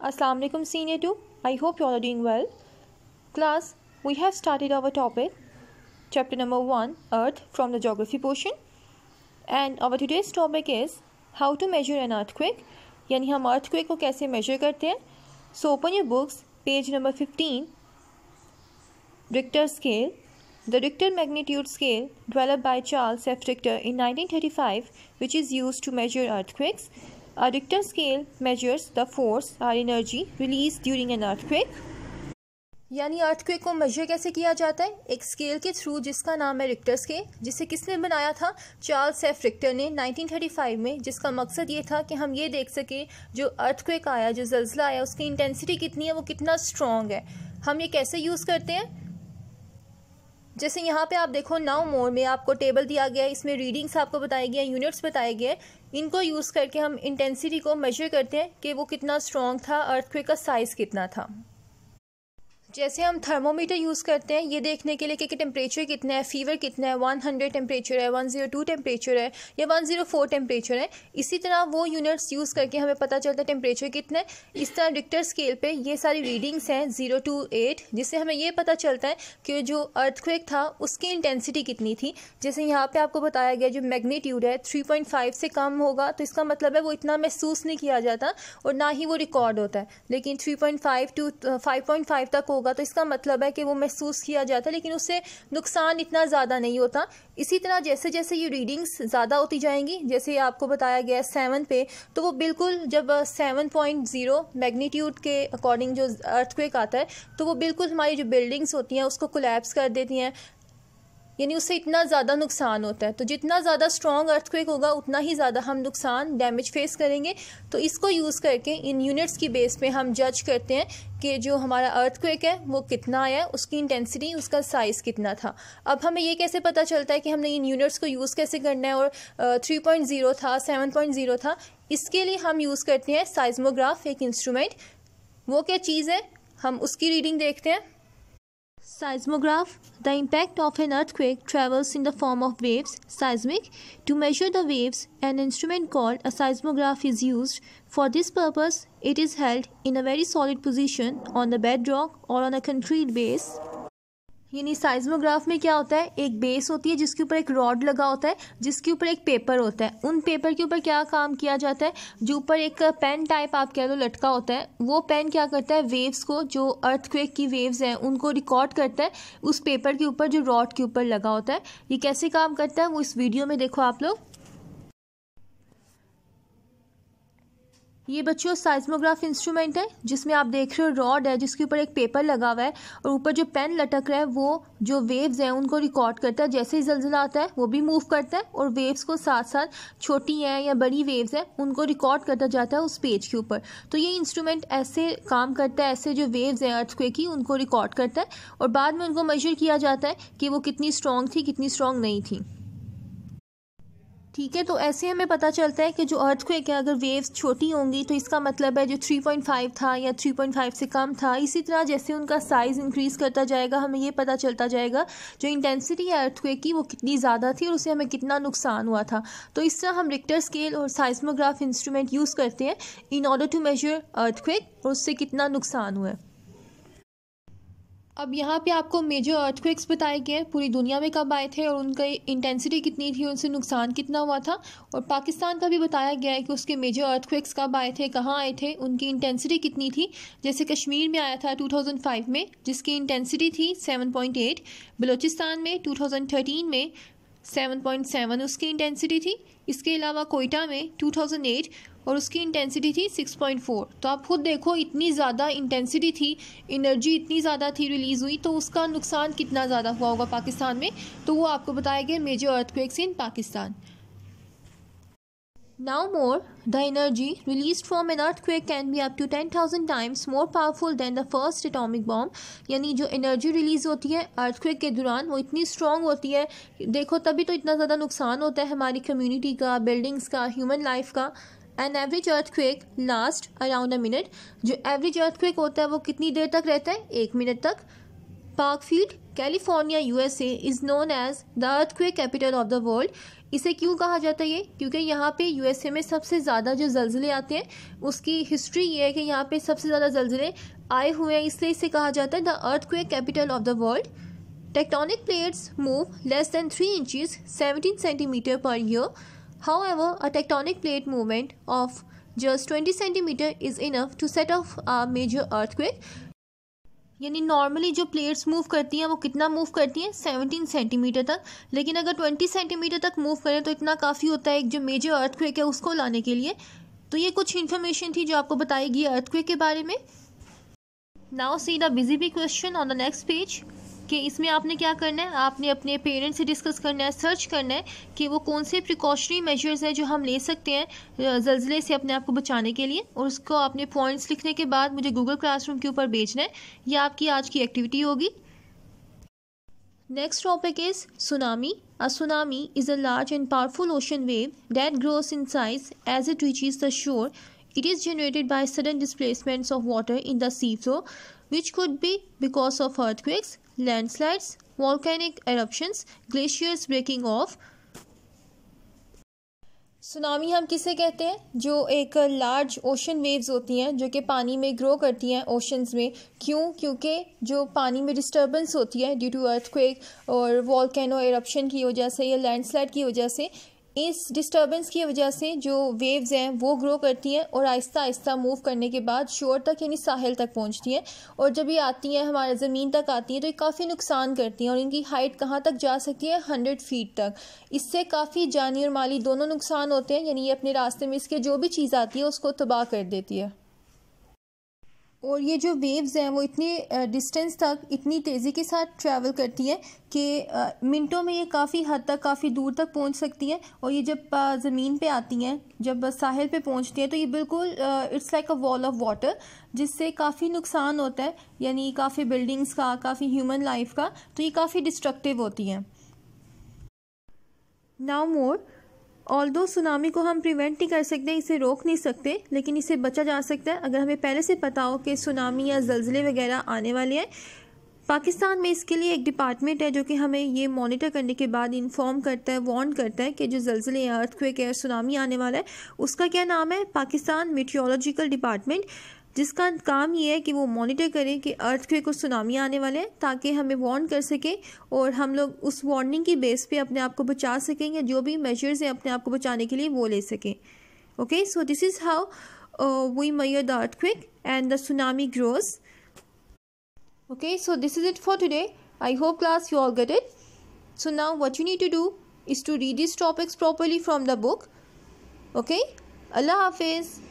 Assalamu alaikum senior 2 I hope you all are doing well class we have started our topic chapter number 1 earth from the geography portion and our today's topic is how to measure an earthquake यानी हम earthquake को कैसे measure करते हैं so open your books page number 15 Richter scale The Richter magnitude scale developed by Charles F. Richter in 1935, which is used to measure earthquakes, A Richter scale measures the force or energy released during an earthquake. यानी earthquake को measure कैसे किया जाता है एक scale के through जिसका नाम है रिक्टर स्केल जिसे किसने बनाया था चार्ल्स एफ रिक्टर ने 1935 में जिसका मकसद ये था कि हम ये देख सकें जो अर्थक्वेक आया जो जल्जला आया उसकी इंटेंसिटी कितनी है वो कितना स्ट्रॉन्ग है हम ये कैसे यूज़ करते हैं जैसे यहाँ पे आप देखो नाउ मोर में आपको टेबल दिया गया है इसमें रीडिंग्स आपको बताए गए हैं यूनिट्स बताए गए इनको यूज़ करके हम इंटेंसिटी को मेजर करते हैं कि वो कितना स्ट्रॉन्ग था अर्थक्वेक का साइज़ कितना था जैसे हम थर्मोमीटर यूज़ करते हैं ये देखने के लिए कि टेम्परेचर कितना है फीवर कितना है वन हंड्रेड टेम्परेचर है वन जीरो टू टेम्परेचर है या वन जीरो फोर टेम्परेचर है इसी तरह वो यूनिट्स यूज़ करके हमें पता चलता है टेम्परेचर कितना है इस तरह रिक्टर स्केल पे ये सारी रीडिंग्स हैं ज़ीरो टू एट जिससे हमें ये पता चलता है कि जो अर्थक्वेक था उसकी इंटेंसिटी कितनी थी जैसे यहाँ पर आपको बताया गया जो मैग्नीट्यूड है थ्री पॉइंट फाइव से कम होगा तो इसका मतलब है वो इतना महसूस नहीं किया जाता और ना ही वो रिकॉर्ड होता है लेकिन three point five to five point five तक होगा होगा तो इसका मतलब है कि वो महसूस किया जाता है लेकिन उससे नुकसान इतना ज़्यादा नहीं होता इसी तरह जैसे जैसे ये रीडिंग्स ज़्यादा होती जाएंगी जैसे आपको बताया गया सेवन पे तो वो बिल्कुल जब सेवन पॉइंट ज़ीरो मैग्नीट्यूड के अकॉर्डिंग जो अर्थक्वेक आता है तो वो बिल्कुल हमारी जो बिल्डिंग्स होती हैं उसको कोलेप्स कर देती हैं यानी उससे इतना ज़्यादा नुकसान होता है तो जितना ज़्यादा स्ट्रॉन्ग अर्थक्वेक होगा उतना ही ज़्यादा हम नुकसान डैमेज फेस करेंगे तो इसको यूज़ करके इन यूनिट्स की बेस पे हम जज करते हैं कि जो हमारा अर्थक्वेक है वो कितना आया उसकी इंटेंसिटी उसका साइज़ कितना था अब हमें ये कैसे पता चलता है कि हमने इन यूनिट्स को यूज़ कैसे करना है और थ्री पॉइंट ज़ीरो था सेवन पॉइंट ज़ीरो था इसके लिए हम यूज़ करते हैं साइजमोग्राफ एक इंस्ट्रूमेंट वो क्या चीज़ है हम उसकी रीडिंग देखते हैं Seismograph The impact of an earthquake travels in the form of waves, seismic. To measure the waves, an instrument called a seismograph is used. For this purpose, it is held in a very solid position on the bedrock or on a concrete base. यानी साइजमोग्राफ में क्या होता है एक base होती है जिसके ऊपर एक रॉड लगा होता है जिसके ऊपर एक पेपर होता है उन पेपर के ऊपर क्या काम किया जाता है जो ऊपर एक पेन टाइप आप कह लो लटका होता है वो पेन क्या करता है वेव्स को जो अर्थक्वेक की वेव्स हैं उनको रिकॉर्ड करता है उस पेपर के ऊपर जो रॉड के ऊपर लगा होता है ये कैसे काम करता है वो इस वीडियो में देखो आप लोग ये बच्चों साइजमोग्राफ इंस्ट्रूमेंट है जिसमें आप देख रहे हो रॉड है जिसके ऊपर एक पेपर लगा हुआ है और ऊपर जो पेन लटक रहा है वो जो वेव्स हैं उनको रिकॉर्ड करता है जैसे ही जलजिला आता है वो भी मूव करता है और वेव्स को साथ साथ छोटी हैं या बड़ी वेव्स हैं उनको रिकॉर्ड करता जाता है उस पेज के ऊपर तो ये इंस्ट्रूमेंट ऐसे काम करता है ऐसे जो वेव्स हैं अर्थ की उनको रिकॉर्ड करता है और बाद में उनको मेजर किया जाता है कि वो कितनी स्ट्रॉन्ग थी कितनी स्ट्रॉन्ग नहीं थी ठीक है तो ऐसे हमें पता चलता है कि जो अर्थ को है अगर वेव्स छोटी होंगी तो इसका मतलब है जो 3.5 था या 3.5 से कम था इसी तरह जैसे उनका साइज़ इंक्रीज़ करता जाएगा हमें ये पता चलता जाएगा जो इंटेंसिटी है अर्थ की वो कितनी ज़्यादा थी और उससे हमें कितना नुकसान हुआ था तो इस तरह हम रिक्टर स्केल और साइजमोग्राफ इंस्ट्रूमेंट यूज़ करते हैं in order to measure earth और उससे कितना नुकसान हुआ है अब यहाँ पे आपको मेजर अर्थक्वेक्स बताए गए पूरी दुनिया में कब आए थे और उनका इंटेंसिटी कितनी थी उनसे नुकसान कितना हुआ था और पाकिस्तान का भी बताया गया है कि उसके मेजर अर्थक्वेक्स कब आए थे कहाँ आए थे उनकी इंटेंसिटी कितनी थी जैसे कश्मीर में आया था 2005 में जिसकी इंटेंसिटी थी 7.8 बलूचिस्तान में टू में सेवन उसकी इंटेंसिटी थी इसके अलावा कोयटा में एट और उसकी इंटेंसिटी थी 6.4 तो आप खुद देखो इतनी ज़्यादा इंटेंसिटी थी एनर्जी इतनी ज़्यादा थी रिलीज़ हुई तो उसका नुकसान कितना ज़्यादा हुआ होगा पाकिस्तान में तो वो आपको बताया गया major earthquakes in Pakistan Now more, the energy released from an earthquake can be up to thousand times more powerful than the first atomic bomb यानी जो एनर्जी रिलीज़ होती है अर्थक्वेक के दौरान वो इतनी स्ट्रॉन्ग होती है देखो तभी तो इतना ज़्यादा नुकसान होता है हमारी कम्यूनिटी का बिल्डिंग्स का ह्यूमन लाइफ का an average earthquake last around a minute जो एवरेज अर्थक्वेक होता है वो कितनी देर तक रहता है एक मिनट तक Parkfield California a is known as the earthquake capital of the world इसे क्यों कहा जाता है ये क्योंकि यहाँ पे ए में सबसे ज़्यादा जो जल्जले आते हैं उसकी हिस्ट्री ये है कि यहाँ पे सबसे ज़्यादा जल्जिले आए हुए हैं इसलिए इसे कहा जाता है the earthquake capital of the world tectonic plates move less than three inches seventeen centimetre per year However, a tectonic plate movement of just 20 centimetre is enough to set off a major earthquake. यानी normally जो plates move करती हैं वो कितना move करती हैं 17 centimetre तक लेकिन अगर 20 सेंटीमीटर तक मूव करें तो इतना काफ़ी होता है एक जो मेजर अर्थक्वेक है उसको लाने के लिए तो ये कुछ इन्फॉर्मेशन थी जो आपको बताएगी अर्थक्वेक के बारे में now see the busy bee question on the next page कि इसमें आपने क्या करना है आपने अपने पेरेंट्स से डिस्कस करना है सर्च करना है कि वो कौन से प्रिकॉशनरी मेजर्स हैं जो हम ले सकते हैं जल्जले से अपने आप को बचाने के लिए और उसको आपने पॉइंट्स लिखने के बाद मुझे गूगल क्लासरूम के ऊपर भेजना है यह आपकी आज की एक्टिविटी होगी next topic is tsunami a tsunami is a large and powerful ocean wave that grows in size as it reach is the shore it is generated by sudden displacements of water in the sea floor which could be because of earthquakes landslides, volcanic eruptions, glaciers breaking off. Tsunami हम किसे कहते हैं जो एक large ocean waves होती हैं जो कि पानी में ग्रो करती हैं ओशंस में क्यों क्योंकि जो पानी में डिस्टर्बेंस होती है ड्यू टू अर्थक्वेक और वॉलकैनो एरप्शन की वजह से या लैंडस्लाइड की वजह से इस डिस्टर्बेंस की वजह से जो वेव्स हैं वो ग्रो करती हैं और आहिस्ता आहिस्ता मूव करने के बाद शोर तक यानी साहिल तक पहुंचती हैं और जब ये आती हैं हमारे ज़मीन तक आती हैं तो ये काफ़ी नुकसान करती हैं और इनकी हाइट कहाँ तक जा सकती है हंड्रेड फीट तक इससे काफ़ी जानी और माली दोनों नुकसान होते हैं यानी ये अपने रास्ते में इसके जो भी चीज़ आती है उसको तबाह कर देती है और ये जो वेव्स हैं वो इतनी डिस्टेंस तक इतनी तेज़ी के साथ ट्रैवल करती हैं कि मिनटों में ये काफ़ी हद तक काफ़ी दूर तक पहुंच सकती हैं और ये जब ज़मीन पे आती हैं जब साहिल पे पहुंचती हैं तो ये बिल्कुल it's like a wall of water जिससे काफ़ी नुकसान होता है यानी काफ़ी बिल्डिंग्स का काफ़ी ह्यूमन लाइफ का तो ये काफ़ी डिस्ट्रक्टिव होती हैं now more although tsunami को हम प्रिवेंट नहीं कर सकते इसे रोक नहीं सकते लेकिन इसे बचा जा सकता है अगर हमें पहले से पता हो कि सुनामी या जल्जले वगैरह आने वाले हैं पाकिस्तान में इसके लिए एक डिपार्टमेंट है जो कि हमें ये मॉनिटर करने के बाद इन्फॉर्म करता है वॉर्न करता है कि जो जल्जले या अर्थ क्वेक है सुनामी आने वाला है उसका क्या नाम है पाकिस्तान मेट्रोलॉजिकल डिपार्टमेंट जिसका काम ये है कि वो मॉनिटर करें कि अर्थ के कुछ सुनामी आने वाले हैं ताकि हमें वार्न कर सके और हम लोग उस वार्निंग की बेस पे अपने आप को बचा सकें या जो भी मेजर्स हैं अपने आप को बचाने के लिए वो ले सकें okay so this is how we measure the earthquake and the tsunami grows okay so this is it for today I hope class you all get it so now what you need to do is to read this topics properly from the book okay अल्लाह हाफिज़